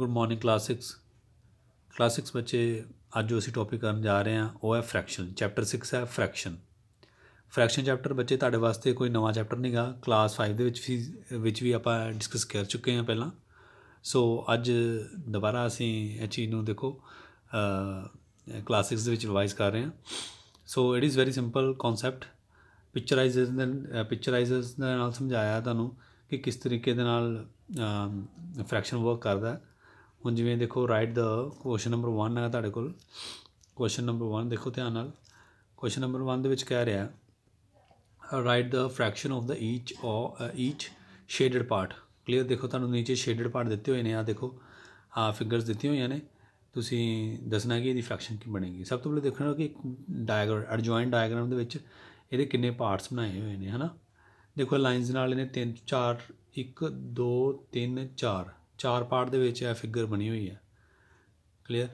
good morning class 6 class 6 ਬੱਚੇ ਅੱਜ ਜੋ ਅਸੀਂ ਟੌਪਿਕ ਕਰਨ ਜਾ ਰਹੇ ਹਾਂ ਉਹ ਹੈ ਫ੍ਰੈਕਸ਼ਨ ਚੈਪਟਰ 6 ਹੈ ਫ੍ਰੈਕਸ਼ਨ ਫ੍ਰੈਕਸ਼ਨ ਚੈਪਟਰ ਬੱਚੇ ਤੁਹਾਡੇ ਵਾਸਤੇ ਕੋਈ ਨਵਾਂ ਚੈਪਟਰ ਨਹੀਂਗਾ ਕਲਾਸ 5 ਦੇ ਵਿੱਚ ਵੀ ਵਿੱਚ ਵੀ ਆਪਾਂ ਡਿਸਕਸ ਕਰ ਚੁੱਕੇ ਹਾਂ ਪਹਿਲਾਂ ਸੋ ਅੱਜ ਦੁਬਾਰਾ ਅਸੀਂ ਇਹ ਚੀਜ਼ ਨੂੰ ਦੇਖੋ ਕਲਾਸ 6 ਦੇ ਵਿੱਚ ਰਿਵਾਈਜ਼ ਕਰ ਰਹੇ ਹਾਂ so it is very simple concept picturisers ਨੇ ਪਿਕਚਰਾਈਜ਼ਰਸ ਨਾਲ ਸਮਝਾਇਆ ਤੁਹਾਨੂੰ ਕਿ ਕਿਸ ਤਰੀਕੇ ਦੇ ਨਾਲ ਫ੍ਰੈਕਸ਼ਨ ਵਰਕ ਕਰਦਾ ਹੈ ਹੁਣ ਜਿਵੇਂ ਦੇਖੋ ਰਾਈਟ ਦਾ ਕੁਐਸਚਨ ਨੰਬਰ 1 ਹੈ ਤੁਹਾਡੇ ਕੋਲ ਕੁਐਸਚਨ ਨੰਬਰ 1 ਦੇਖੋ ਧਿਆਨ ਨਾਲ ਕੁਐਸਚਨ ਨੰਬਰ 1 ਦੇ ਵਿੱਚ ਕਹਿ ਰਿਹਾ write the fraction of the each each shaded part clear ਦੇਖੋ ਤੁਹਾਨੂੰ ਨੀਚੇ ਸ਼ੇਡਡ ਪਾਰਟ ਦਿੱਤੇ ਹੋਏ ਨੇ ਆ ਦੇਖੋ ਆ ਫਿਗਰਸ ਦਿੱਤੀਆਂ ਹੋਈਆਂ ਨੇ ਤੁਸੀਂ ਦੱਸਣਾ ਕਿ ਇਹਦੀ ਫ੍ਰੈਕਸ਼ਨ ਕੀ ਬਣੇਗੀ ਸਭ ਤੋਂ ਪਹਿਲੇ ਦੇਖਣਾ ਕਿ ਡਾਇਗ੍ਰਾਮ ਐਡਜੋਇੰਟ ਡਾਇਗਰਾਮ ਦੇ ਵਿੱਚ ਇਹਦੇ ਕਿੰਨੇ ਪਾਰਟਸ ਬਣਾਏ ਹੋਏ ਨੇ ਹਨਾ ਦੇਖੋ ਲਾਈਨਸ ਨਾਲ ਇਹਨੇ 3 4 1 2 3 4 ਚਾਰ ਪਾਰਟ ਦੇ ਵਿੱਚ ਇਹ ਫਿਗਰ ਬਣੀ ਹੋਈ ਹੈ ਕਲੀਅਰ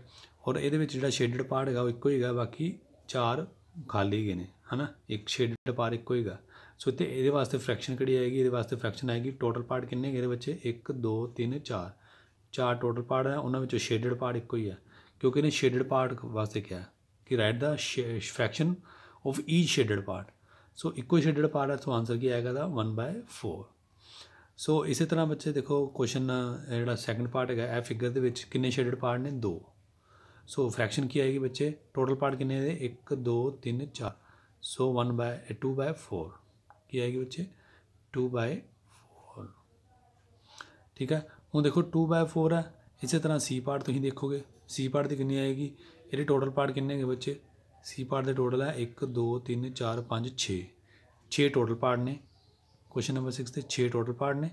ਔਰ ਇਹਦੇ ਵਿੱਚ ਜਿਹੜਾ ਸ਼ੇਡਡ ਪਾਰਟ ਹੈਗਾ ਉਹ ਇੱਕੋ ਹੀ ਬਾਕੀ ਚਾਰ ਖਾਲੀ ਗਏ ਨੇ ਹਨਾ ਇੱਕ ਸ਼ੇਡਡ ਪਾਰਟ ਇੱਕੋ ਹੀਗਾ ਸੋ ਤੇ ਇਹਦੇ ਵਾਸਤੇ ਫ੍ਰੈਕਸ਼ਨ ਕਿਹੜੀ ਆਏਗੀ ਇਹਦੇ ਵਾਸਤੇ ਫ੍ਰੈਕਸ਼ਨ ਆਏਗੀ ਟੋਟਲ ਪਾਰਟ ਕਿੰਨੇ ਹੈਗੇ ਇਹਦੇ ਬੱਚੇ 1 2 3 4 ਚਾਰ ਟੋਟਲ ਪਾਰਟ ਹੈ ਉਹਨਾਂ ਵਿੱਚੋਂ ਸ਼ੇਡਡ ਪਾਰਟ ਇੱਕੋ ਹੀ ਹੈ ਕਿਉਂਕਿ ਇਹਨੇ ਸ਼ੇਡਡ ਪਾਰਟ ਵਾਸਤੇ ਕਿਹਾ ਕਿ write the fraction of each shaded part so ਇੱਕੋ ਸ਼ੇਡਡ ਪਾਰਟ ਦਾ ਸੋ ਆਨਸਰ ਕੀ ਆਏਗਾ ਦਾ 1/4 ਸੋ ਇਸੇ ਤਰ੍ਹਾਂ ਬੱਚੇ ਦੇਖੋ ਕੁਐਸਚਨ ਜਿਹੜਾ ਸੈਕੰਡ ਪਾਰਟ ਹੈਗਾ ਇਹ ਫਿਗਰ ਦੇ ਵਿੱਚ ਕਿੰਨੇ ਸ਼ੇਡਡ ਪਾਰਟ ਨੇ ਦੋ ਸੋ ਫ੍ਰੈਕਸ਼ਨ ਕੀ ਆਏਗੀ ਬੱਚੇ ਟੋਟਲ ਪਾਰਟ ਕਿੰਨੇ ਨੇ 1 2 3 4 ਸੋ 1 2 4 ਕੀ ਆਏਗੀ ਬੱਚੇ 2 4 ਠੀਕ ਹੈ ਹੁਣ ਦੇਖੋ 2 4 ਹੈ ਇਸੇ ਤਰ੍ਹਾਂ ਸੀ ਪਾਰਟ ਤੁਸੀਂ ਦੇਖੋਗੇ ਸੀ ਪਾਰਟ ਦੀ ਕਿੰਨੀ ਆਏਗੀ ਇਹਦੇ ਟੋਟਲ ਪਾਰਟ ਕਿੰਨੇ ਨੇ ਬੱਚੇ ਸੀ ਪਾਰਟ ਦੇ ਟੋਟਲ ਹੈ 1 2 3 4 5 6 6 ਟੋਟਲ ਪਾਰਟ ਨੇ ਕੁਐਸਚਨ ਨੰਬਰ 6 ਤੇ 6 ਟੋਟਲ ਪਾਰਟ ਨੇ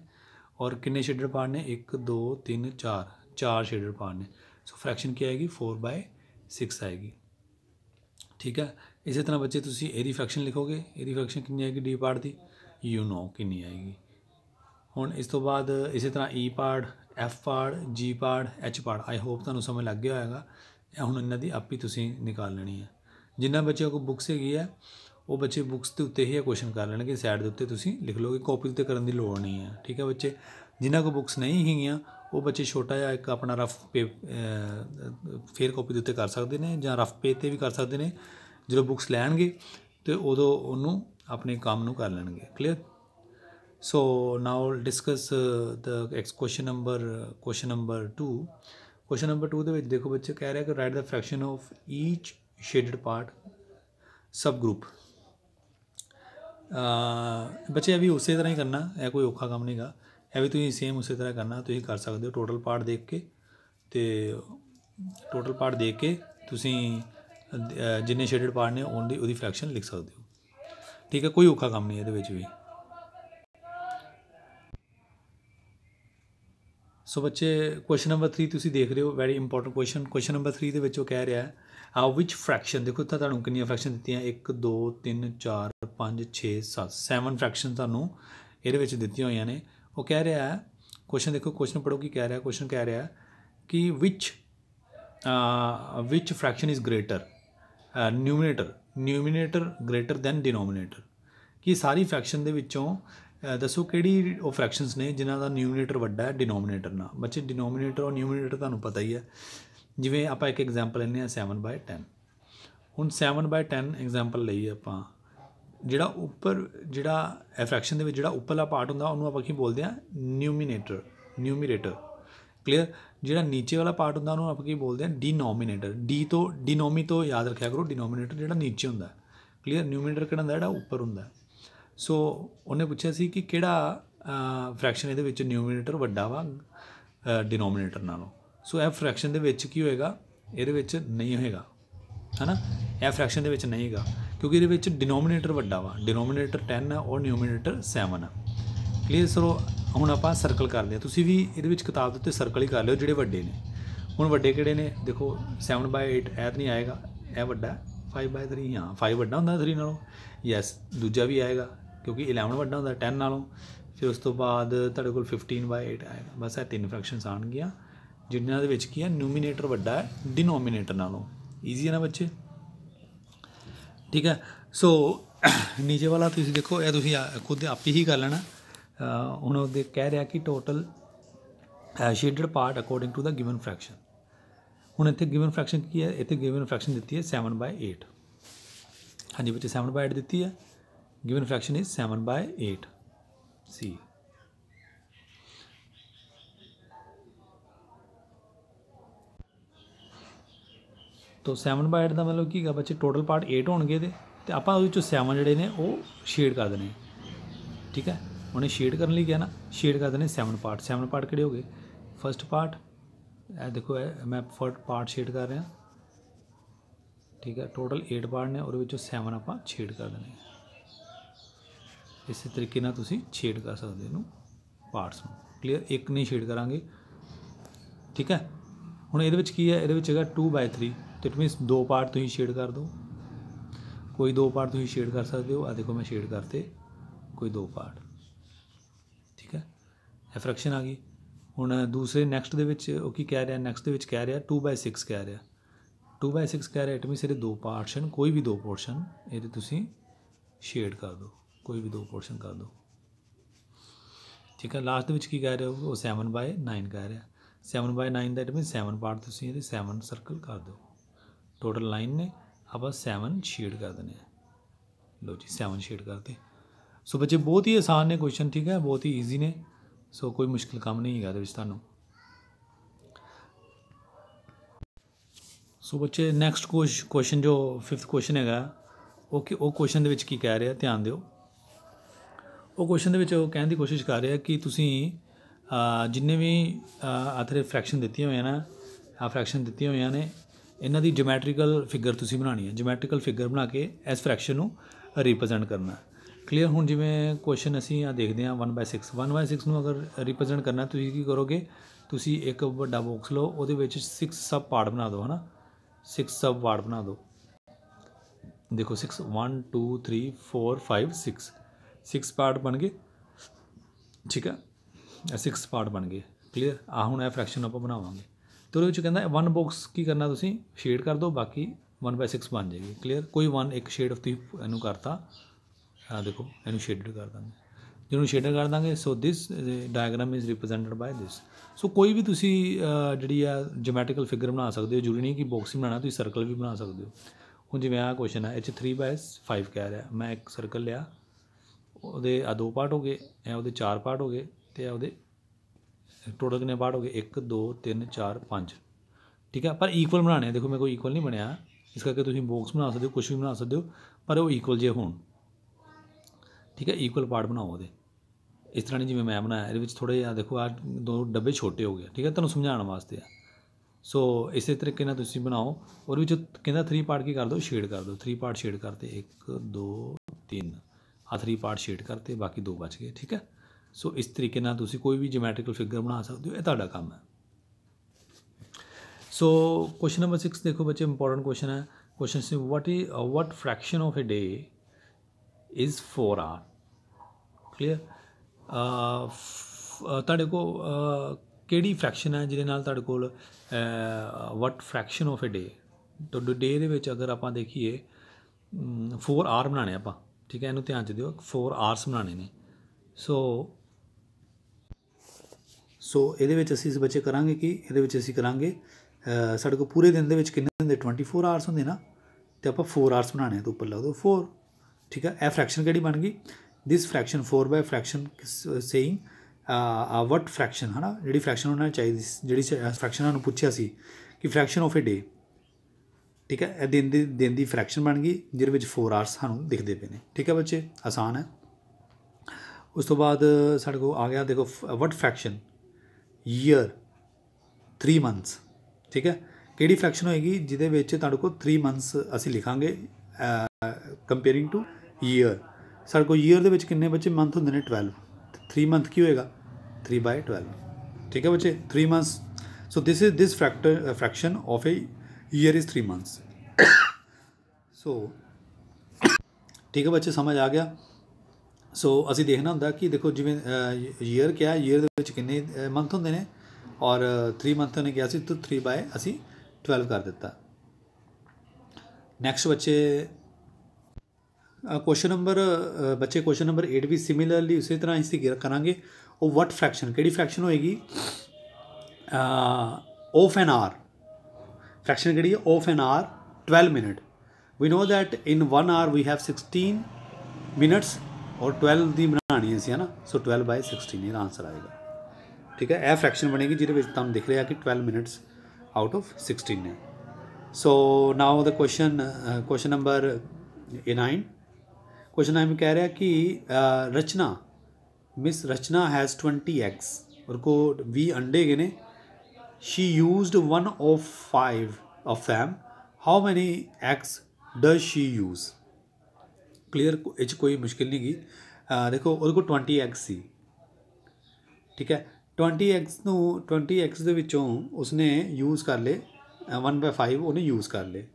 ਔਰ ਕਿੰਨੇ ਸ਼ੇਡਰ ਪਾਰਟ ਨੇ 1 2 3 4 4 ਸ਼ੇਡਰ ਪਾਰਟ ਨੇ ਸੋ ਫ੍ਰੈਕਸ਼ਨ ਕੀ ਆਏਗੀ 4 ਬਾਈ 6 ਆਏਗੀ ਠੀਕ ਹੈ ਇਸੇ ਤਰ੍ਹਾਂ ਬੱਚੇ ਤੁਸੀਂ ਇਹਦੀ ਫ੍ਰੈਕਸ਼ਨ ਲਿਖੋਗੇ ਇਹਦੀ ਫ੍ਰੈਕਸ਼ਨ ਕਿੰਨੀ ਆਏਗੀ ਡੀ ਪਾਰਟ ਦੀ ਯੂ نو ਕਿੰਨੀ ਆਏਗੀ ਹੁਣ ਇਸ ਤੋਂ ਬਾਅਦ ਇਸੇ ਤਰ੍ਹਾਂ E part F part G part H part I hope ਤੁਹਾਨੂੰ ਸਮਝ ਲੱਗ ਗਿਆ ਹੋਵੇਗਾ ਹੁਣ ਇਹਨਾਂ ਦੀ ਆਪੀ ਤੁਸੀਂ ਨਿਕਾਲ ਲੈਣੀ ਹੈ ਜਿੰਨਾ ਬੱਚਿਆਂ ਕੋਲ ਬੁੱਕਸ ਹੈਗੀ ਹੈ ਉਹ ਬੱਚੇ ਬੁੱਕਸ ਦੇ ਉੱਤੇ ਹੀ ਇਹ ਕੁਐਸਚਨ ਕਰ ਲੈਣਗੇ ਸਾਈਡ ਦੇ ਉੱਤੇ ਤੁਸੀਂ ਲਿਖ ਲਓਗੇ ਕਾਪੀ ਤੇ ਕਰਨ ਦੀ ਲੋੜ ਨਹੀਂ ਹੈ ਠੀਕ ਹੈ ਬੱਚੇ ਜਿਨ੍ਹਾਂ ਕੋ ਬੁੱਕਸ ਨਹੀਂ ਹੈਗੀਆਂ ਉਹ ਬੱਚੇ ਛੋਟਾ ਜਿਹਾ ਇੱਕ ਆਪਣਾ ਰਫ ਪੇ ਫੇਰ ਕਾਪੀ ਦੇ ਉੱਤੇ ਕਰ ਸਕਦੇ ਨੇ ਜਾਂ ਰਫ ਪੇ ਤੇ ਵੀ ਕਰ ਸਕਦੇ ਨੇ ਜਦੋਂ ਬੁੱਕਸ ਲੈਣਗੇ ਤੇ ਉਦੋਂ ਉਹਨੂੰ ਆਪਣੇ ਕੰਮ ਨੂੰ ਕਰ ਲੈਣਗੇ clear so now discuss uh, the ex question number uh, question number 2 question number 2 ਦੇ ਵਿੱਚ ਦੇਖੋ ਬੱਚੇ ਕਹਿ ਰਿਹਾ ਕਿ write the fraction of each shaded part subgroup ਬੱਚੇ ਇਹ ਵੀ ਉਸੇ ਤਰ੍ਹਾਂ ਹੀ ਕਰਨਾ ਇਹ ਕੋਈ ਔਖਾ ਕੰਮ ਨਹੀਂਗਾ ਇਹ ਵੀ ਤੁਸੀਂ ਸੇਮ ਉਸੇ ਤਰ੍ਹਾਂ ਕਰਨਾ ਤੁਸੀਂ ਕਰ ਸਕਦੇ ਹੋ ਟੋਟਲ ਪਾਰਟ ਦੇਖ ਕੇ ਤੇ ਟੋਟਲ ਪਾਰਟ ਦੇਖ ਕੇ ਤੁਸੀਂ ਜਿੰਨੇ ਸ਼ੇਡਡ ਪਾਰਟ ਨੇ ਉਹਦੀ ਉਹਦੀ ਫ੍ਰੈਕਸ਼ਨ ਲਿਖ ਸਕਦੇ ਹੋ ਠੀਕ ਹੈ ਕੋਈ ਔਖਾ ਕੰਮ ਨਹੀਂ ਇਹਦੇ ਵਿੱਚ ਵੀ ਸੋ ਬੱਚੇ ਕੁਐਸਚਨ ਨੰਬਰ 3 ਤੁਸੀਂ ਦੇਖ ਰਹੇ ਹੋ very important question question number 3 ਦੇ ਵਿੱਚ ਉਹ ਕਹਿ ਰਿਹਾ ਹੈ ਆ ਵਿਚ ਫ੍ਰੈਕਸ਼ਨ ਦੇਖੋ ਤਾਂ ਤੁਹਾਨੂੰ ਕਿੰਨੀਆਂ ਫ੍ਰੈਕਸ਼ਨ ਦਿੱਤੀਆਂ 1 2 3 4 5 6 7 7 ਫ੍ਰੈਕਸ਼ਨ ਤੁਹਾਨੂੰ ਇਹਦੇ ਵਿੱਚ ਦਿੱਤੀਆਂ ਹੋਈਆਂ ਨੇ ਉਹ ਕਹਿ ਰਿਹਾ ਹੈ ਕੁਐਸਚਨ ਦੇਖੋ ਕੁਐਸਚਨ ਪੜੋ ਕੀ ਕਹਿ ਰਿਹਾ ਕੁਐਸਚਨ ਕਹਿ ਰਿਹਾ ਕਿ which which fraction is greater numerator numerator greater than denominator ਕਿ ਸਾਰੀ ਫ੍ਰੈਕਸ਼ਨ ਦੇ ਵਿੱਚੋਂ ਦੱਸੋ ਕਿਹੜੀ ਉਹ ਫ੍ਰੈਕਸ਼ਨਸ ਨੇ ਜਿਨ੍ਹਾਂ ਦਾ ਨਿਊਮੀਨੇਟਰ ਵੱਡਾ ਹੈ ਡਿਨੋਮੀਨੇਟਰ ਨਾਲ ਬੱਚੇ ਡਿਨੋਮੀਨੇਟਰ ਔਰ ਨਿਊਮੀਨੇਟਰ ਤੁਹਾਨੂੰ ਪਤਾ ਹੀ ਹੈ ਜਿਵੇਂ ਆਪਾਂ ਇੱਕ ਐਗਜ਼ਾਮਪਲ ਲੈਨੇ ਆ 7/10 ਹੁਣ 7/10 ਐਗਜ਼ਾਮਪਲ ਲਈ ਆਪਾਂ ਜਿਹੜਾ ਉੱਪਰ ਜਿਹੜਾ ਫ੍ਰੈਕਸ਼ਨ ਦੇ ਵਿੱਚ ਜਿਹੜਾ ਉੱਪਰਲਾ ਪਾਰਟ ਹੁੰਦਾ ਉਹਨੂੰ ਆਪਾਂ ਕੀ ਬੋਲਦੇ ਆ ਨਿਊਮੀਨੇਟਰ ਨਿਊਮੀਰੇਟਰ ਕਲੀਅਰ ਜਿਹੜਾ ਨੀਚੇ ਵਾਲਾ ਪਾਰਟ ਹੁੰਦਾ ਉਹਨੂੰ ਆਪਾਂ ਕੀ ਬੋਲਦੇ ਆ ਡੀਨੋਮੀਨੇਟਰ ਡੀ ਤੋਂ ਡੀਨੋਮੀ ਤੋਂ ਯਾਦ ਰੱਖਿਆ ਕਰੋ ਡੀਨੋਮੀਨੇਟਰ ਜਿਹੜਾ ਨੀਚੇ ਹੁੰਦਾ ਕਲੀਅਰ ਨਿਊਮੀਨੇਟਰ ਕਿਹੜਾ ਹੁੰਦਾ ਜਿਹੜਾ ਉੱਪਰ ਹੁੰਦਾ ਸੋ ਉਹਨੇ ਪੁੱਛਿਆ ਸੀ ਕਿ ਕਿਹੜਾ ਫ੍ਰੈਕਸ਼ਨ ਇਹਦੇ ਵਿੱਚ ਨਿਊਮੀਨੇਟਰ ਵੱਡਾ ਵਾ ਡਿਨੋਮੀਨੇਟਰ ਨਾਲੋਂ ਸੋ ਇਹ ਫ੍ਰੈਕਸ਼ਨ ਦੇ ਵਿੱਚ ਕੀ ਹੋਏਗਾ ਇਹਦੇ ਵਿੱਚ ਨਹੀਂ ਹੋਏਗਾ ਹਨਾ ਇਹ ਫ੍ਰੈਕਸ਼ਨ ਦੇ ਵਿੱਚ ਨਹੀਂ ਹੋਏਗਾ ਕਿਉਂਕਿ ਇਹਦੇ ਵਿੱਚ ਡਿਨੋਮੀਨੇਟਰ ਵੱਡਾ ਵਾ ਡਿਨੋਮੀਨੇਟਰ 10 ਹੈ ਔਰ ਨਿਊਮੀਨੇਟਰ 7 ਹੈ ਕਲੀਅਰ ਸਰੋ ਹੁਣ ਆਪਾਂ ਸਰਕਲ ਕਰਦੇ ਆ ਤੁਸੀਂ ਵੀ ਇਹਦੇ ਵਿੱਚ ਕਿਤਾਬ ਦੇ ਉੱਤੇ ਸਰਕਲ ਹੀ ਕਰ ਲਿਓ ਜਿਹੜੇ ਵੱਡੇ ਨੇ ਹੁਣ ਵੱਡੇ ਕਿਹੜੇ ਨੇ ਦੇਖੋ 7/8 ਐਤ ਨਹੀਂ ਆਏਗਾ ਇਹ ਵੱਡਾ 5/3 ਹਾਂ 5 ਵੱਡਾ ਹੁੰਦਾ 3 ਨਾਲੋਂ ਯੈਸ ਦੂਜਾ ਵੀ ਆਏਗਾ ਕਿਉਂਕਿ 11 ਵੱਡਾ ਹੁੰਦਾ 10 ਨਾਲੋਂ ਫਿਰ ਉਸ ਤੋਂ ਬਾਅਦ ਤੁਹਾਡੇ ਕੋਲ 15/8 ਆਏਗਾ ਬਸ ਇਹ ਤਿੰਨ ਫ੍ਰੈਕਸ਼ਨਸ ਆਣਗੀਆਂ ਜਿਨ੍ਹਾਂ ਦੇ ਵਿੱਚ ਕੀ ਹੈ ਨੂਮੀਨੇਟਰ ਵੱਡਾ ਹੈ ਡਿਨੋਮੀਨੇਟਰ ਨਾਲੋਂ ਈਜ਼ੀ ਹੈ ਨਾ ਬੱਚੇ ਠੀਕ ਹੈ ਸੋ ਨੀਚੇ ਵਾਲਾ ਤੁਸੀਂ ਦੇਖੋ ਇਹ ਤੁਸੀਂ ਖੁਦ ਆਪੇ ਹੀ ਕਰ ਲੈਣਾ ਹੁਣ ਦੇ ਕਹਿ ਰਿਹਾ ਕਿ total shaded part according to the given fraction ਹੁਣ ਇੱਥੇ ਗਿਵਨ ਫ੍ਰੈਕਸ਼ਨ ਕੀ ਹੈ ਇੱਥੇ ਗਿਵਨ ਫ੍ਰੈਕਸ਼ਨ ਦਿੱਤੀ ਹੈ 7/8 ਹਾਂਜੀ ਬੱਚੇ 7/8 ਦਿੱਤੀ ਹੈ ਗਿਵਨ ਫ੍ਰੈਕਸ਼ਨ ਇਜ਼ 7/8 ਸੀ ਤੋਂ 7 ਬਾਈ 8 ਦਾ ਮਤਲਬ ਕੀ ਹੈਗਾ ਬੱਚੇ ਟੋਟਲ ਪਾਰਟ 8 ਹੋਣਗੇ ਇਹਦੇ ਤੇ ਆਪਾਂ ਉਹਦੇ ਵਿੱਚੋਂ 7 ਜਿਹੜੇ ਨੇ ਉਹ ਸ਼ੇਡ ਕਰ ਦੇਣੇ ਠੀਕ ਹੈ ਉਹਨੇ ਸ਼ੇਡ ਕਰਨ ਲਈ ਕਿਹਾ ਨਾ ਸ਼ੇਡ ਕਰ ਦੇਣੇ 7 ਪਾਰਟ 7 ਪਾਰਟ ਕਿਹੜੇ ਹੋਗੇ ਫਰਸਟ ਪਾਰਟ ਇਹ ਦੇਖੋ ਮੈਂ ਫਰਸਟ ਪਾਰਟ ਸ਼ੇਡ ਕਰ ਰਿਹਾ ਠੀਕ ਹੈ ਟੋਟਲ 8 ਪਾਰਟ ਨੇ ਉਹਦੇ ਵਿੱਚੋਂ 7 ਆਪਾਂ ਸ਼ੇਡ ਕਰ ਦੇਣੇ ਇਸੇ ਤਰੀਕੇ ਨਾਲ ਤੁਸੀਂ ਸ਼ੇਡ ਕਰ ਸਕਦੇ ਹੋ ਇਹਨੂੰ ਪਾਰਟਸ ਨੂੰ ਕਲੀਅਰ ਇੱਕ ਨਹੀਂ ਸ਼ੇਡ ਕਰਾਂਗੇ ਠੀਕ ਹੈ ਹੁਣ ਇਹਦੇ ਵਿੱਚ ਕੀ ਹੈ ਇਹਦੇ ਵਿੱਚ ਹੈਗਾ 2 3 ਇਟ ਮੀਨਸ ਦੋ ਪਾਰਟ ਤੁਸੀਂ ਸ਼ੇਡ ਕਰ ਦਿਓ ਕੋਈ ਦੋ ਪਾਰਟ ਤੁਸੀਂ ਸ਼ੇਡ ਕਰ ਸਕਦੇ ਹੋ ਆ ਦੇਖੋ ਮੈਂ ਸ਼ੇਡ ਕਰਤੇ ਕੋਈ ਦੋ ਪਾਰਟ ਠੀਕ ਹੈ ਇਹ ਫ੍ਰੈਕਸ਼ਨ ਆ ਗਈ ਹੁਣ ਦੂਸਰੇ ਨੈਕਸਟ ਦੇ ਵਿੱਚ ਉਹ ਕੀ ਕਹਿ ਰਿਹਾ ਨੈਕਸਟ ਦੇ ਵਿੱਚ ਕਹਿ ਰਿਹਾ 2/6 ਕਹਿ ਰਿਹਾ 2/6 ਕਹਿ ਰਿਹਾ ਇਟ ਮੀਨਸ ਇਹਦੇ ਦੋ ਪਾਰਟਸ ਹਨ ਕੋਈ ਵੀ ਦੋ ਪੋਰਸ਼ਨ ਇਹਦੇ ਤੁਸੀਂ ਸ਼ੇਡ ਕਰ ਦਿਓ ਕੋਈ ਵੀ ਦੋ ਪੋਰਸ਼ਨ ਕਰ ਦਿਓ ਠੀਕ ਹੈ ਲਾਸਟ ਦੇ ਵਿੱਚ ਕੀ ਕਹਿ ਰਿਹਾ ਉਹ 7/9 ਕਹਿ ਰਿਹਾ 7/9 ਦਾ ਇਟ ਮੀਨਸ 7 ਪਾਰਟ ਤੁਸੀਂ ਇਹਦੇ 7 ਸਰਕਲ ਕਰ ਦਿਓ ਟੋਟਲ ਲਾਈਨ ਨੇ ਆਪਾਂ 7 ਸ਼ੇਡ ਕਰ ਦਨੇ ਲੋ ਜੀ 7 ਸ਼ੇਡ ਕਰਦੇ ਸੋ ਬੱਚੇ ਬਹੁਤ ਹੀ ਆਸਾਨ ਨੇ ਕੁਐਸਚਨ ਠੀਕ ਹੈ ਬਹੁਤ ਹੀ ਈਜ਼ੀ ਨੇ ਸੋ ਕੋਈ ਮੁਸ਼ਕਲ ਕੰਮ ਨਹੀਂ ਹੈਗਾ ਇਹਦੇ ਵਿੱਚ ਤੁਹਾਨੂੰ ਸੋ ਬੱਚੇ ਨੈਕਸਟ ਕੁਐਸਚਨ ਜੋ 5th ਕੁਐਸਚਨ ਹੈਗਾ ਉਹ ਕਿ ਉਹ ਕੁਐਸਚਨ ਦੇ ਵਿੱਚ ਕੀ ਕਹਿ ਰਿਹਾ ਧਿਆਨ ਦਿਓ ਉਹ ਕੁਐਸਚਨ ਦੇ ਵਿੱਚ ਉਹ ਕਹਿਣ ਦੀ ਕੋਸ਼ਿਸ਼ ਕਰ ਰਿਹਾ ਕਿ ਤੁਸੀਂ ਜਿੰਨੇ ਵੀ ਆਥਰੇ ਫ੍ਰੈਕਸ਼ਨ ਦਿੱਤੀਆਂ ਹੋਈਆਂ ਨਾ ਆ ਫ੍ਰੈਕਸ਼ਨ ਦਿੱਤੀਆਂ ਹੋਈਆਂ ਨੇ ਇਹਨਾਂ ਦੀ ਜਿਓਮੈਟ੍ਰੀਕਲ ਫਿਗਰ ਤੁਸੀਂ ਬਣਾਣੀ ਹੈ ਜਿਓਮੈਟ੍ਰੀਕਲ ਫਿਗਰ ਬਣਾ ਕੇ ਇਸ ਫ੍ਰੈਕਸ਼ਨ ਨੂੰ ਰਿਪਰੈਜ਼ੈਂਟ ਕਰਨਾ ਕਲੀਅਰ ਹੁਣ ਜਿਵੇਂ ਕੁਐਸਚਨ ਅਸੀਂ ਆ ਦੇਖਦੇ ਹਾਂ 1/6 1/6 ਨੂੰ ਅਗਰ ਰਿਪਰੈਜ਼ੈਂਟ ਕਰਨਾ ਤੁਸੀਂ ਕੀ ਕਰੋਗੇ ਤੁਸੀਂ ਇੱਕ ਵੱਡਾ ਬਾਕਸ ਲਓ ਉਹਦੇ ਵਿੱਚ 6 ਸਬ ਪਾਰਟ ਬਣਾ ਦਿਓ ਹਨਾ 6 ਸਬ ਪਾਰਟ ਬਣਾ ਦਿਓ ਦੇਖੋ 6 1 2 3 4 5 6 6 ਪਾਰਟ ਬਣ ਗਏ ਠੀਕ ਹੈ 6 ਪਾਰਟ ਬਣ ਗਏ ਕਲੀਅਰ ਆ ਹੁਣ ਇਹ ਫ੍ਰੈਕਸ਼ਨ ਆਪਾਂ ਬਣਾਵਾਂਗੇ ਤੇ ਉਹਦੇ ਵਿੱਚ ਕਹਿੰਦਾ ਵਨ ਬਾਕਸ ਕੀ ਕਰਨਾ ਤੁਸੀਂ ਸ਼ੇਡ ਕਰ ਦਿਓ ਬਾਕੀ 1/6 ਬਣ ਜਾਏਗੀ ਕਲੀਅਰ ਕੋਈ ਵਨ ਇੱਕ ਸ਼ੇਡ ਆਫ ਤੁਸੀਂ ਇਹਨੂੰ ਕਰਤਾ ਆ ਦੇਖੋ ਇਹਨੂੰ ਸ਼ੇਡਡ ਕਰ ਦਾਂਗੇ ਜਿਹਨੂੰ ਸ਼ੇਡਡ ਕਰ ਦਾਂਗੇ so this diagram is represented by this so ਕੋਈ ਵੀ ਤੁਸੀਂ ਜਿਹੜੀ ਆ ਜਿਓਮੈਟ੍ਰੀਕਲ ਫਿਗਰ ਬਣਾ ਸਕਦੇ ਹੋ ਜ਼ਰੂਰੀ ਨਹੀਂ ਕਿ ਬਾਕਸ ਹੀ ਬਣਾਣਾ ਤੁਸੀਂ ਸਰਕਲ ਵੀ ਬਣਾ ਸਕਦੇ ਹੋ ਹੁਣ ਜਿਵੇਂ ਆ ਕੁਐਸਚਨ ਹੈ ਇੱਥੇ 3 ਬਾਈ 5 ਕਹਿ ਰਿਹਾ ਮੈਂ ਇੱਕ ਸਰਕਲ ਲਿਆ ਉਹਦੇ ਆ ਦੋ ਪਾਰਟ ਹੋ ਗਏ ਇਹ ਉਹਦੇ ਚਾਰ ਪਾਰਟ ਹੋ ਗਏ ਤੇ ਆ ਉਹਦੇ ਟੋਟਲ ਕਿੰਨੇ ਪਾਰਟ ਹੋ ਗਏ 1 2 3 4 5 ਠੀਕ ਹੈ ਪਰ ਇਕੁਅਲ ਬਣਾਣੇ ਆ ਦੇਖੋ ਮੇਰੇ ਕੋਈ ਇਕੁਅਲ ਨਹੀਂ ਬਣਿਆ ਇਸ ਕਰਕੇ ਤੁਸੀਂ ਬਾਕਸ ਬਣਾ ਸਕਦੇ ਹੋ ਕੁਝ ਵੀ ਬਣਾ ਸਕਦੇ ਹੋ ਪਰ ਉਹ ਇਕੁਅਲ ਜੇ ਹੋਣ ਠੀਕ ਹੈ ਇਕੁਅਲ ਪਾਰਟ ਬਣਾਓ ਉਹਦੇ ਇਸ ਤਰ੍ਹਾਂ ਨਹੀਂ ਜਿਵੇਂ ਮੈਂ ਬਣਾਇਆ ਇਹਦੇ ਵਿੱਚ ਥੋੜੇ ਜਿਹਾ ਦੇਖੋ ਆ ਦੋ ਡੱਬੇ ਛੋਟੇ ਹੋ ਗਏ ਠੀਕ ਹੈ ਤੁਹਾਨੂੰ ਸਮਝਾਉਣ ਵਾਸਤੇ ਆ ਸੋ ਇਸੇ ਤਰੀਕੇ ਨਾਲ ਤੁਸੀਂ ਬਣਾਓ ਔਰ ਵਿੱਚ ਕਹਿੰਦਾ 3 ਪਾਰਟ ਕੀ ਕਰ ਦੋ ਸ਼ੇਡ ਕਰ ਦੋ 3 ਪਾਰਟ ਸ਼ੇਡ ਕਰਤੇ 1 2 3 ਆ 3 ਪਾਰਟ ਸ਼ੇਡ ਕਰਤੇ ਬਾਕੀ ਦੋ ਬਚ ਗਏ ਠੀਕ ਹੈ ਸੋ ਇਸ ਤਰੀਕੇ ਨਾਲ ਤੁਸੀਂ ਕੋਈ ਵੀ ਜਿਓਮੈਟ੍ਰੀਕਲ ਫਿਗਰ ਬਣਾ ਸਕਦੇ ਹੋ ਇਹ ਤੁਹਾਡਾ ਕੰਮ ਹੈ ਸੋ ਕੁਐਸਚਨ ਨੰਬਰ 6 ਦੇਖੋ ਬੱਚੇ ਇੰਪੋਰਟੈਂਟ ਕੁਐਸਚਨ ਹੈ question C what is what fraction of a day is 4 hours clear ਤੁਹਾਡੇ ਕੋ ਕਿਹੜੀ ਫ੍ਰੈਕਸ਼ਨ ਹੈ ਜਿਹਦੇ ਨਾਲ ਤੁਹਾਡੇ ਕੋਲ ਵਾਟ ਫ੍ਰੈਕਸ਼ਨ ਆਫ ਅ ਡੇ ਤੋਂ ਡੇ ਦੇ ਵਿੱਚ ਅਗਰ ਆਪਾਂ ਦੇਖੀਏ 4 ਆਰ ਬਣਾਣੇ ਆਪਾਂ ਠੀਕ ਹੈ ਇਹਨੂੰ ਧਿਆਨ ਚ ਦਿਓ 4 ਆਰਸ ਬਣਾਣੇ ਨੇ ਸੋ ਸੋ ਇਹਦੇ ਵਿੱਚ ਅਸੀਂ ਇਸ ਬੱਚੇ ਕਰਾਂਗੇ ਕਿ ਇਹਦੇ ਵਿੱਚ ਅਸੀਂ ਕਰਾਂਗੇ ਸਾਡੇ ਕੋਲ ਪੂਰੇ ਦਿਨ ਦੇ ਵਿੱਚ ਕਿੰਨੇ ਹੁੰਦੇ 24 ਆਵਰਸ ਹੁੰਦੇ ਨਾ ਤੇ ਆਪਾਂ 4 ਆਵਰਸ ਬਣਾਣੇ ਆ ਤਾਂ ਉੱਪਰ ਲਾ ਦੋ 4 ਠੀਕ ਆ ਇਹ ਫ੍ਰੈਕਸ਼ਨ ਕਿਹੜੀ ਬਣ ਗਈ this fraction 4 by fraction saying a what fraction ਹਨਾ ਜਿਹੜੀ ਫ੍ਰੈਕਸ਼ਨ ਉਹਨਾਂ ਚਾਹੀਦੀ ਜਿਹੜੀ ਫ੍ਰੈਕਸ਼ਨ ਨੂੰ ਪੁੱਛਿਆ ਸੀ ਕਿ ਫ੍ਰੈਕਸ਼ਨ ਆਫ ਅ ਡੇ ਠੀਕ ਹੈ ਇਹ ਦਿਨ ਦੀ ਦਿਨ ਦੀ ਫ੍ਰੈਕਸ਼ਨ ਬਣ ਗਈ ਜਿਹਦੇ ਵਿੱਚ 4 ਆਵਰਸ ਸਾਨੂੰ ਦਿਖਦੇ ਪਏ ਨੇ ਠੀਕ ਹੈ ਬੱਚੇ ਆਸਾਨ ਹੈ ਉਸ ਤੋਂ ਬਾਅਦ ਸਾਡੇ ਕੋਲ ਆ ਗਿਆ ਦੇਖੋ ਵਟ ਫ੍ਰੈਕਸ਼ਨ ਈਅਰ 3 ਮੰਥਸ ਠੀਕ ਹੈ ਕਿਹੜੀ ਫ੍ਰੈਕਸ਼ਨ ਹੋਏਗੀ ਜਿਹਦੇ ਵਿੱਚ ਤੁਹਾਡੇ ਕੋਲ 3 ਮੰਥਸ ਅਸੀਂ ਲਿਖਾਂਗੇ ਕੰਪੇਅਰਿੰਗ ਟੂ ਈਅਰ ਸਾਡੇ ਕੋਲ ਈਅਰ ਦੇ ਵਿੱਚ ਕਿੰਨੇ ਬੱਚੇ ਮੰਥ ਹੁੰਦੇ ਨੇ 12 3 ਮੰਥ ਕੀ ਹੋਏਗਾ 3 ਬਾਈ 12 ਠੀਕ ਹੈ ਬੱਚੇ 3 months so this is this factor fraction of a year is 3 months so ਠੀਕ ਹੈ ਬੱਚੇ ਸਮਝ ਆ ਗਿਆ ਸੋ ਅਸੀਂ ਦੇਖਣਾ ਹੁੰਦਾ ਕਿ ਦੇਖੋ ਜਿਵੇਂ ਈਅਰ ਕਿਹਾ ਈਅਰ ਦੇ ਵਿੱਚ ਕਿੰਨੇ ਮੰਥ ਹੁੰਦੇ ਨੇ ਔਰ 3 ਮੰਥ ਨੇ ਕਿਹਾ ਸੀ ਤਾਂ 3 ਬਾਏ ਅਸੀਂ 12 ਕਰ ਦਿੱਤਾ ਨੈਕਸਟ ਬੱਚੇ ਕੁਐਸਚਨ ਨੰਬਰ ਬੱਚੇ ਕੁਐਸਚਨ ਨੰਬਰ 8 ਵੀ ਸਿਮਿਲਰਲੀ ਉਸੇ ਤਰ੍ਹਾਂ ਅਸੀਂ ਕਰਾਂਗੇ ਉਹ ਵਟ ਫ੍ਰੈਕਸ਼ਨ ਕਿਹੜੀ ਫ੍ਰੈਕਸ਼ਨ ਹੋਏਗੀ ਆਫ ਐਨ ਆਰ ਫ੍ਰੈਕਸ਼ਨ ਕਿਹੜੀ ਹੈ of an hour 12 minute we know that in 1 hour we have 16 minutes ਔਰ 12 ਦੀ ਬਣਾਣੀ ਸੀ ਹਨਾ ਸੋ 12 ਬਾਈ 16 ਇਹਦਾ ਆਨਸਰ ਆਏਗਾ ਠੀਕ ਹੈ ਇਹ ਫ੍ਰੈਕਸ਼ਨ ਬਣੇਗੀ ਜਿਹਦੇ ਵਿੱਚ ਤੁਹਾਨੂੰ ਦਿਖ ਰਿਹਾ ਕਿ 12 ਮਿੰਟਸ ਆਊਟ ਆਫ 16 ਨੇ ਸੋ ਨਾਓ ਦਾ ਕੁਐਸਚਨ ਕੁਐਸਚਨ ਨੰਬਰ 9 ਕੁਐਸਚਨ ਨਾਮ ਕਹਿ ਰਿਹਾ ਕਿ Rachna miss Rachna has 20 eggs ਔਰ ਕੋ ਵੀ ਅੰਡੇ ਗਏ ਨੇ she used one of five of them how many eggs does she use clear ਇਹ ਕੋਈ ਮੁਸ਼ਕਿਲ ਨਹੀਂ ਗਈ ਦੇਖੋ ਉਹਦੇ ਕੋ 20x ਸੀ ਠੀਕ ਹੈ 20x ਨੂੰ 20x ਦੇ ਵਿੱਚੋਂ ਉਸਨੇ ਯੂਜ਼ ਕਰ ਲੇ 1/5 ਉਹਨੇ ਯੂਜ਼ ਕਰ ਲੇ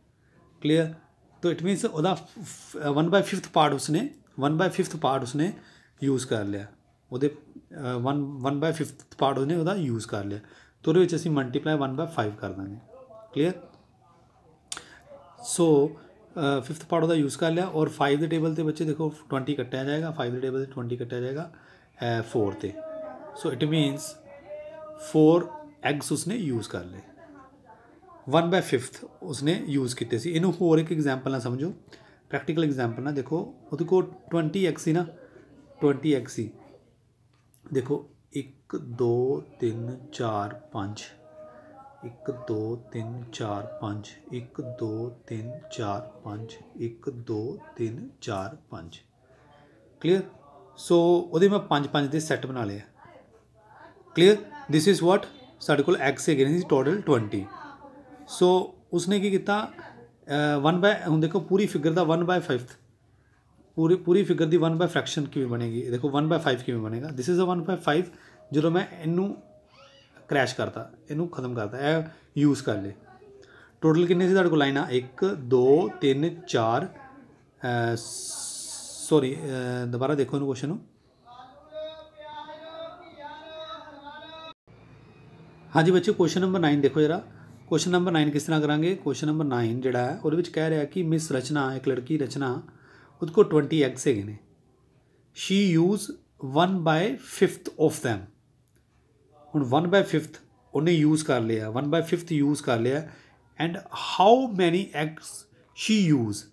ਕਲੀਅਰ ਤਾਂ ਇਟ ਮੀਨਸ ਉਹਦਾ 1/5th ਪਾਰਟ ਉਸਨੇ 1/5th ਪਾਰਟ ਉਸਨੇ ਯੂਜ਼ ਕਰ ਲਿਆ ਉਹਦੇ 1 1/5th ਪਾਰਟ ਉਹਨੇ ਉਹਦਾ ਯੂਜ਼ ਕਰ ਲਿਆ ਤਾਂ ਉਹਦੇ ਵਿੱਚ ਅਸੀਂ ਮਲਟੀਪਲਾਈ 1/5 ਕਰ ਦਾਂਗੇ ਕਲੀਅਰ ਸੋ ਫਿਫਥ ਪਾਰਟ ਉਹਦਾ ਯੂਜ਼ ਕਰ ਲਿਆ ਔਰ 5 ਦੇ ਟੇਬਲ ਤੇ ਬੱਚੇ ਦੇਖੋ 20 ਕੱਟਿਆ ਜਾਏਗਾ 5 ਦੇ ਟੇਬਲ ਤੇ 20 ਕੱਟਿਆ ਜਾਏਗਾ 4 ਤੇ ਸੋ ਇਟ ਮੀਨਸ 4 ਐਗਸ ਉਸਨੇ ਯੂਜ਼ ਕਰ ਲਏ 1/5 ਉਸਨੇ ਯੂਜ਼ ਕੀਤੇ ਸੀ ਇਹਨੂੰ ਹੋਰ ਇੱਕ ਐਗਜ਼ਾਮਪਲ ਨਾਲ ਸਮਝੋ ਪ੍ਰੈਕਟੀਕਲ ਐਗਜ਼ਾਮਪਲ ਨਾਲ ਦੇਖੋ ਉਹਦੇ ਕੋ 20 ਐਕਸ ਸੀ ਨਾ 20 ਐਕਸ ਸੀ ਦੇਖੋ 1 2 3 4 5 ਇੱਕ ਦੋ ਤਿੰਨ ਚਾਰ ਪੰਜ ਇੱਕ ਦੋ ਤਿੰਨ ਚਾਰ ਪੰਜ ਇੱਕ ਦੋ ਤਿੰਨ ਚਾਰ ਪੰਜ ਕਲੀਅਰ ਸੋ ਉਹਦੇ ਮੈਂ ਪੰਜ ਪੰਜ ਦੇ ਸੈੱਟ ਬਣਾ ਲਏ ਕਲੀਅਰ ਥਿਸ ਇਜ਼ ਵਾਟ ਸਾਡੇ ਕੋਲ ਐਕਸ ਹੈਗੇ ਨੇ ਟੋਟਲ 20 ਸੋ ਉਸਨੇ ਕੀ ਕੀਤਾ 1 ਬਾਈ ਹੁਣ ਦੇਖੋ ਪੂਰੀ ਫਿਗਰ ਦਾ 1 ਬਾਈ 5 ਪੂਰੀ ਪੂਰੀ ਫਿਗਰ ਦੀ 1 ਬਾਈ ਫ੍ਰੈਕਸ਼ਨ ਕਿਵੇਂ ਬਣੇਗੀ ਦੇਖੋ 1 ਬਾਈ 5 ਕਿਵੇਂ ਬਣੇਗਾ ਥਿਸ ਇਜ਼ ਅ 1 ਬਾਈ 5 ਜਦੋਂ ਮੈਂ ਇਹਨੂੰ ਕ੍ਰੈਸ਼ ਕਰਦਾ ਇਹਨੂੰ ਖਤਮ ਕਰਦਾ ਇਹ ਯੂਜ਼ ਕਰ ਲੇ ਟੋਟਲ ਕਿੰਨੇ ਸੀ ਤੁਹਾਡੇ ਕੋਲ ਲਾਈਨਾਂ 1 2 3 4 ਸੌਰੀ ਦੁਬਾਰਾ ਦੇਖੋ ਇਹਨੂੰ ਕੁਐਸਚਨ ਨੂੰ ਹਾਂਜੀ ਬੱਚੇ ਕੁਐਸਚਨ ਨੰਬਰ 9 ਦੇਖੋ ਜਰਾ ਕੁਐਸਚਨ ਨੰਬਰ 9 ਕਿਸ ਤਰ੍ਹਾਂ ਕਰਾਂਗੇ ਕੁਐਸਚਨ ਨੰਬਰ 9 ਜਿਹੜਾ ਹੈ ਉਹਦੇ ਵਿੱਚ ਕਹਿ ਰਿਹਾ ਕਿ ਮਿਸ ਰਚਨਾ ਇੱਕ ਲੜਕੀ ਰਚਨਾ ਉਹਦੇ ਕੋਲ 20 ਐਗਸ ਹੈਗੇ ਨੇ she use 1 by 5th of them ਹੁਣ 1 5 ਉਹਨੇ ਯੂਜ਼ ਕਰ ਲਿਆ 1 5 ਯੂਜ਼ ਕਰ ਲਿਆ and how many eggs she use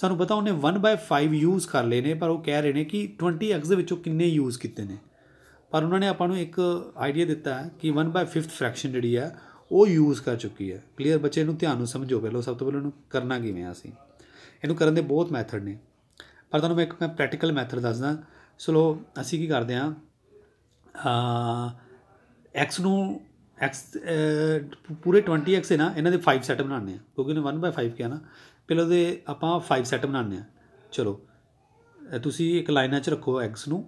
ਸਾਨੂੰ ਪਤਾ ਉਹਨੇ 1 5 ਯੂਜ਼ ਕਰ ਲਏ ਨੇ ਪਰ ਉਹ ਕਹਿ ਰਹੇ ਨੇ ਕਿ 20 ਐਕਸ ਦੇ ਵਿੱਚੋਂ ਕਿੰਨੇ ਯੂਜ਼ ਕੀਤੇ ਨੇ ਪਰ ਉਹਨਾਂ ਨੇ ਆਪਾਂ ਨੂੰ ਇੱਕ ਆਈਡੀਆ ਦਿੱਤਾ ਹੈ ਕਿ 1 5 5th ਫ੍ਰੈਕਸ਼ਨ ਜਿਹੜੀ ਆ ਉਹ ਯੂਜ਼ ਕਰ ਚੁੱਕੀ ਹੈ ਕਲੀਅਰ ਬੱਚੇ ਨੂੰ ਧਿਆਨ ਨੂੰ ਸਮਝੋ ਪਹਿਲਾਂ ਸਭ ਤੋਂ ਪਹਿਲਾਂ ਇਹਨੂੰ ਕਰਨਾ ਕਿਵੇਂ ਆ ਅਸੀਂ ਇਹਨੂੰ ਕਰਨ ਦੇ ਬਹੁਤ ਮੈਥਡ ਨੇ ਪਰ ਤੁਹਾਨੂੰ ਮੈਂ ਇੱਕ ਮੈਂ ਪ੍ਰੈਕਟੀਕਲ ਮੈਥਡ ਦੱਸਦਾ ਸੋ ਅਸੀਂ ਕੀ ਕਰਦੇ ਆ ਆ x ਨੂੰ x ਪੂਰੇ 20x ਹੈ ਨਾ ਇਹਨਾਂ ਦੇ 5 ਸੈਟ ਬਣਾਉਣੇ ਆ ਕਿਉਂਕਿ ਇਹਨੇ 1/5 ਕਿਹਾ ਨਾ ਪਹਿਲਾਂ ਉਹਦੇ ਆਪਾਂ 5 ਸੈਟ ਬਣਾਉਣੇ ਆ ਚਲੋ ਤੁਸੀਂ ਇੱਕ ਲਾਈਨਾਂ 'ਚ ਰੱਖੋ x ਨੂੰ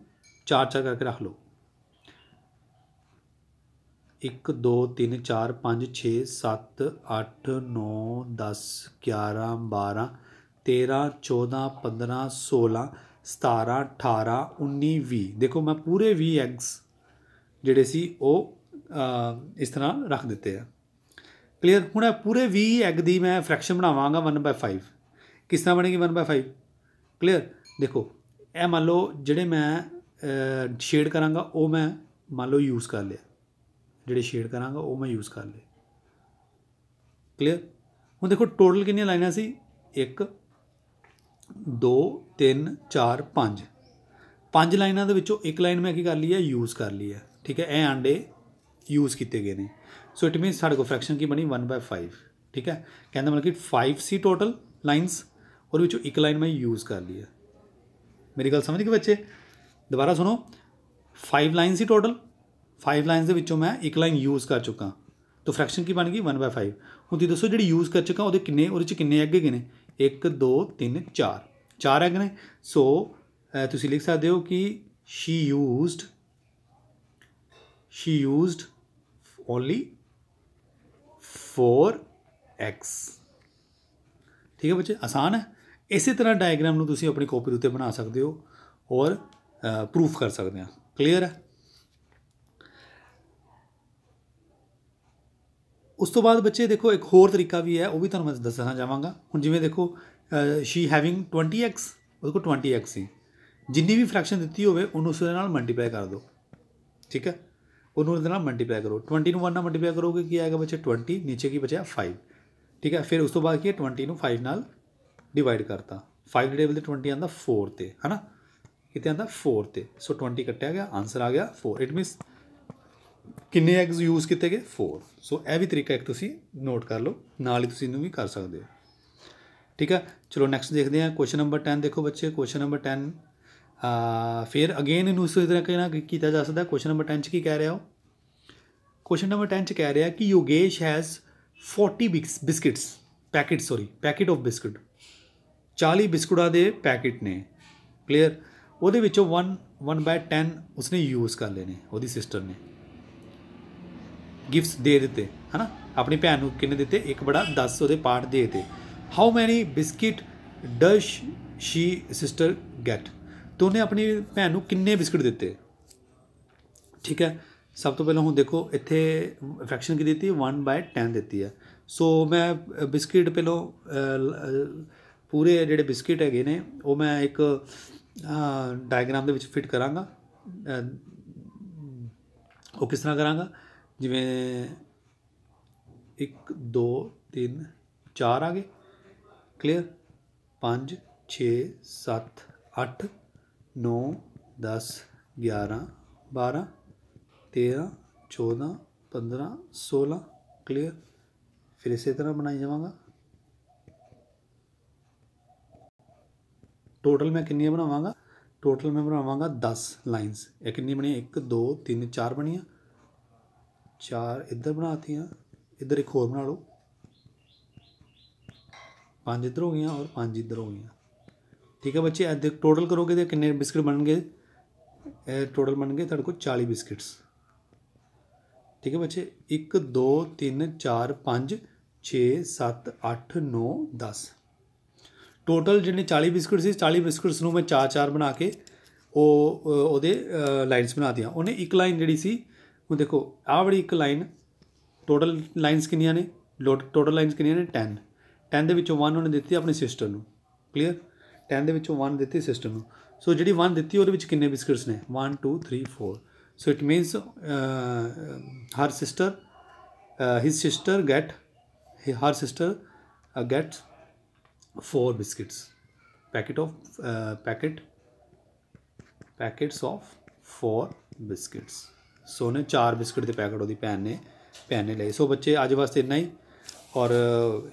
ਚਾਰ ਚਾਰ ਕਰਕੇ ਰੱਖ ਲਓ 1 2 3 4 5 6 7 8 9 10 11 12 13 14 15 16 17 18 19 20 ਦੇਖੋ ਮੈਂ ਪੂਰੇ 20 ਐਗਸ ਜਿਹੜੇ ਸੀ ਉਹ ਇਸ ਤਰ੍ਹਾਂ ਰੱਖ ਦਿੱਤੇ ਆ ਕਲੀਅਰ ਹੁਣ ਇਹ ਪੂਰੇ 20 ਐਗ ਦੀ ਮੈਂ ਫ੍ਰੈਕਸ਼ਨ ਬਣਾਵਾਂਗਾ 1/5 ਕਿਸ ਤਰ੍ਹਾਂ ਬਣੇਗੀ 1/5 ਕਲੀਅਰ ਦੇਖੋ ਇਹ ਮੰਨ ਲਓ ਜਿਹੜੇ ਮੈਂ ਸ਼ੇਡ ਕਰਾਂਗਾ ਉਹ ਮੈਂ ਮੰਨ ਲਓ ਯੂਜ਼ ਕਰ ਲਿਆ ਜਿਹੜੇ ਸ਼ੇਡ ਕਰਾਂਗਾ ਉਹ ਮੈਂ ਯੂਜ਼ ਕਰ ਲਿਆ ਕਲੀਅਰ ਹੁਣ ਦੇਖੋ ਟੋਟਲ ਕਿੰਨੀਆਂ ਲਾਈਨਾਂ ਸੀ 1 2 3 4 5 ਪੰਜ ਲਾਈਨਾਂ ਦੇ ਵਿੱਚੋਂ ਇੱਕ ਲਾਈਨ ਮੈਂ ਕੀ ਕਰ ਲਈ ਹੈ ਯੂਜ਼ ਕਰ ਲਈ ਹੈ ਠੀਕ ਹੈ ਇਹ ਆਂਡੇ ਯੂਜ਼ ਕੀਤੇ ਗਏ ਨੇ ਸੋ ਇਟ ਮੀਨਸ ਸਾਡੇ ਕੋਲ ਫ੍ਰੈਕਸ਼ਨ ਕੀ ਬਣੀ 1/5 ਠੀਕ ਹੈ ਕਹਿੰਦਾ ਮਤਲਬ ਕਿ 5 ਸੀ ਟੋਟਲ ਲਾਈਨਸ ਔਰ ਵਿੱਚੋਂ ਇੱਕ ਲਾਈਨ ਮੈਂ ਯੂਜ਼ ਕਰ ਲਈ ਹੈ ਮੇਰੀ ਗੱਲ ਸਮਝ ਗਏ ਬੱਚੇ ਦੁਬਾਰਾ ਸੁਣੋ 5 ਲਾਈਨਸ ਸੀ ਟੋਟਲ 5 ਲਾਈਨਸ ਦੇ ਵਿੱਚੋਂ ਮੈਂ ਇੱਕ ਲਾਈਨ ਯੂਜ਼ ਕਰ ਚੁੱਕਾ ਤਾਂ ਫ੍ਰੈਕਸ਼ਨ ਕੀ ਬਣ ਗਈ 1/5 ਹੁਣ ਤੁਸੀਂ ਦੱਸੋ ਜਿਹੜੀ ਯੂਜ਼ ਕਰ ਚੁੱਕਾ ਉਹਦੇ ਕਿੰਨੇ ਉਹਦੇ ਚ ਕਿੰਨੇ ਅੱਗੇ ਗਏ ਨੇ 1 2 3 4 4 ਅੱਗੇ ਨੇ ਸੋ ਤੁਸੀਂ ਲਿਖ ਸਕਦੇ ਹੋ ਕਿ she used she used only 4x ਠੀਕ ਹੈ ਬੱਚੇ ਆਸਾਨ ਹੈ ਇਸੇ ਤਰ੍ਹਾਂ ਡਾਇਗਰਾਮ ਨੂੰ ਤੁਸੀਂ ਆਪਣੀ ਕਾਪੀ ਦੇ ਉੱਤੇ ਬਣਾ ਸਕਦੇ ਹੋ ਔਰ ਪ੍ਰੂਫ ਕਰ ਸਕਦੇ ਆ ਕਲੀਅਰ ਹੈ ਉਸ ਤੋਂ ਬਾਅਦ ਬੱਚੇ ਦੇਖੋ ਇੱਕ ਹੋਰ ਤਰੀਕਾ ਵੀ ਹੈ ਉਹ ਵੀ ਤੁਹਾਨੂੰ ਮੈਂ ਦੱਸਣਾ ਚਾਹਾਂਗਾ ਹੁਣ ਜਿਵੇਂ ਦੇਖੋ ਸ਼ੀ ਹੈਵਿੰਗ 20x ਉਹਦੇ ਕੋਲ 20x ਸੀ ਜਿੰਨੀ ਵੀ ਫ੍ਰੈਕਸ਼ਨ ਦਿੱਤੀ ਹੋਵੇ ਉਹਨੂੰ ਉਸ ਨਾਲ ਮਲਟੀਪਲਾਈ ਕਰ ਦਿਓ ਠੀਕ ਹੈ ਇਹਦੇ ਨਾਲ ਮਲਟੀਪਲਾਈ ਕਰੋ 20 ਨੂੰ 1 ਨਾਲ ਮਲਟੀਪਲਾਈ ਕਰੋਗੇ ਕੀ ਆਏਗਾ ਬੱਚੇ 20 ਨੀਚੇ ਕੀ ਬਚਿਆ 5 ਠੀਕ ਹੈ ਫਿਰ ਉਸ ਤੋਂ ਬਾਅਦ ਕੀ ਹੈ 20 ਨੂੰ 5 ਨਾਲ ਡਿਵਾਈਡ ਕਰਤਾ 5 ਦੇ ਟੇਬਲ ਤੇ 20 ਆਂਦਾ 4 ਤੇ ਹਨਾ ਕਿਤੇ ਆਂਦਾ 4 ਤੇ ਸੋ 20 ਕੱਟਿਆ ਗਿਆ ਆਨਸਰ ਆ ਗਿਆ 4 ਇਟ ਮੀਨਸ ਕਿੰਨੇ ਐਗਸ ਯੂਜ਼ ਕੀਤੇ ਗਏ 4 ਸੋ ਇਹ ਵੀ ਤਰੀਕਾ ਇੱਕ ਤੁਸੀਂ ਨੋਟ ਕਰ ਲਓ ਨਾਲ ਹੀ ਤੁਸੀਂ ਇਹਨੂੰ ਵੀ ਕਰ ਸਕਦੇ ਹੋ ਠੀਕ ਹੈ ਚਲੋ ਨੈਕਸਟ ਦੇਖਦੇ ਹਾਂ ਕੁਐਸਚਨ ਨੰਬਰ 10 ਦੇਖੋ ਬੱਚੇ ਕੁਐਸਚਨ ਨੰਬਰ 10 ਫਿਰ ਅਗੇਨ ਇਹਨੂੰ ਇਸੇ ਤਰ੍ਹਾਂ ਕਹਿਣਾ ਕੀਤਾ ਜਾ ਸਕਦਾ ਕੁਐਸਚਨ ਨੰਬਰ 10 ਚ ਕੀ ਕਹਿ ਰਿਹਾ ਹੋ ਕੁਐਸਚਨ ਨੰਬਰ 10 ਚ ਕਹਿ ਰਿਹਾ ਕਿ Yogesh has 40 biscuits packet sorry packet of biscuit 40 ਬਿਸਕੁਟਾਂ ਦੇ ਪੈਕੇਟ ਨੇ ਕਲੀਅਰ ਉਹਦੇ ਵਿੱਚੋਂ 1 1/10 ਉਸਨੇ ਯੂਜ਼ ਕਰ ਲਏ ਨੇ ਉਹਦੀ ਸਿਸਟਰ ਨੇ ਗਿਫਟਸ ਦੇ ਦਿੱਤੇ ਹਨਾ ਆਪਣੀ ਭੈਣ ਨੂੰ ਕਿੰਨੇ ਦਿੱਤੇ ਇੱਕ ਬੜਾ 10 ਉਹਦੇ ਪਾਰਟ ਦੇ ਦਿੱਤੇ how many biscuit does she sister get ਤੇ ਉਹਨੇ ਆਪਣੀ ਭੈਣ ਨੂੰ ਕਿੰਨੇ ਬਿਸਕਟ ਦਿੱਤੇ ਠੀਕ ਹੈ ਸਭ ਤੋਂ ਪਹਿਲਾਂ ਹੁਣ ਦੇਖੋ ਇੱਥੇ ਫ੍ਰੈਕਸ਼ਨ ਕੀ ਦਿੱਤੀ 1/10 ਦਿੱਤੀ ਹੈ ਸੋ ਮੈਂ ਬਿਸਕਟ ਪਹਿਲਾਂ ਪੂਰੇ ਜਿਹੜੇ ਬਿਸਕਟ ਹੈਗੇ ਨੇ ਉਹ ਮੈਂ ਇੱਕ ਡਾਇਗਰਾਮ ਦੇ ਵਿੱਚ ਫਿਟ ਕਰਾਂਗਾ ਉਹ ਕਿਸ ਤਰ੍ਹਾਂ ਕਰਾਂਗਾ ਜਿਵੇਂ 1 2 3 4 ਆ ਗਏ ਕਲੀਅਰ 5 6 7 8 ਨੌਂ 10 11 12 13 14 15 16 ਕਲੀਅਰ ਫਿਰ ਇਸੇ ਤਰ੍ਹਾਂ ਬਣਾਈ ਜਾਵਾਂਗਾ ਟੋਟਲ ਮੈਂ ਕਿੰਨੀਆਂ ਬਣਾਵਾਂਗਾ ਟੋਟਲ ਮੈਂ ਬਣਾਵਾਂਗਾ 10 ਲਾਈਨਸ ਇਹ ਕਿੰਨੀ ਬਣੀ 1 2 3 4 ਬਣੀਆਂ 4 ਇੱਧਰ ਬਣਾਤੀਆਂ ਇੱਧਰ ਇੱਕ ਹੋਰ ਬਣਾ ਲਓ ਪੰਜ ਇੱਧਰ ਹੋ ਗਈਆਂ ਔਰ ਪੰਜ ਇੱਧਰ ਹੋ ਗਈਆਂ ਠੀਕ ਹੈ ਬੱਚੇ ਅੱਜ ਟੋਟਲ ਕਰੋਗੇ ਤੇ ਕਿੰਨੇ ਬਿਸਕਟ ਬਣਨਗੇ ਇਹ ਟੋਟਲ ਬਣਨਗੇ ਤੁਹਾਡੇ ਕੋਲ 40 ਬਿਸਕਟਸ ਠੀਕ ਹੈ ਬੱਚੇ 1 2 3 4 5 6 7 8 9 10 ਟੋਟਲ ਜਿਹੜੇ 40 ਬਿਸਕਟ ਸੀ 40 ਬਿਸਕਟਸ ਨੂੰ ਮੈਂ 4-4 ਬਣਾ ਕੇ ਉਹ ਉਹਦੇ ਲਾਈਨਸ ਬਣਾ ਦਿਆਂ ਉਹਨੇ ਇੱਕ ਲਾਈਨ ਜਿਹੜੀ ਸੀ ਉਹ ਦੇਖੋ ਆਹ ਵਾਲੀ ਇੱਕ ਲਾਈਨ ਟੋਟਲ ਲਾਈਨਸ ਕਿੰਨੀਆਂ ਨੇ ਟੋਟਲ ਲਾਈਨਸ ਕਿੰਨੀਆਂ ਨੇ 10 10 ਦੇ ਵਿੱਚੋਂ 1 ਉਹਨੇ ਦਿੱਤੀ ਆਪਣੀ ਸਿਸਟਰ ਨੂੰ ਕਲੀਅਰ 10 ਦੇ ਵਿੱਚੋਂ 1 ਦਿੱਤੀ ਸਿਸਟਮ ਨੂੰ ਸੋ ਜਿਹੜੀ 1 ਦਿੱਤੀ ਉਹਦੇ ਵਿੱਚ ਕਿੰਨੇ ਬਿਸਕਟਸ ਨੇ 1 2 3 4 so it means her sister his sister get her sister gets 4 biscuits packet of packet packets of 4 biscuits so ਨੇ 4 ਬਿਸਕਟ ਦੇ ਪੈਕੇਟ ਉਹਦੀ ਭੈਣ ਨੇ ਭੈਣ ਨੇ ਲਏ ਸੋ ਬੱਚੇ ਅੱਜ ਵਾਸਤੇ ਇੰਨਾ ਹੀ ਔਰ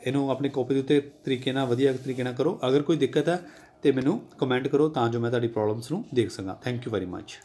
ਇਹਨੂੰ ਆਪਣੇ ਕਾਪੀ ਦੇ ਉੱਤੇ ਤਰੀਕੇ ਨਾਲ ਵਧੀਆ ਤਰੀਕੇ ਨਾਲ ਕਰੋ ਅਗਰ ਕੋਈ ਦਿੱਕਤ ਹੈ ਤੇ ਮੈਨੂੰ ਕਮੈਂਟ ਕਰੋ ਤਾਂ ਜੋ ਮੈਂ ਤੁਹਾਡੀ ਪ੍ਰੋਬਲਮਸ ਨੂੰ ਦੇਖ ਸਕਾਂ ਥੈਂਕ ਯੂ ਵੈਰੀ ਮੱਚ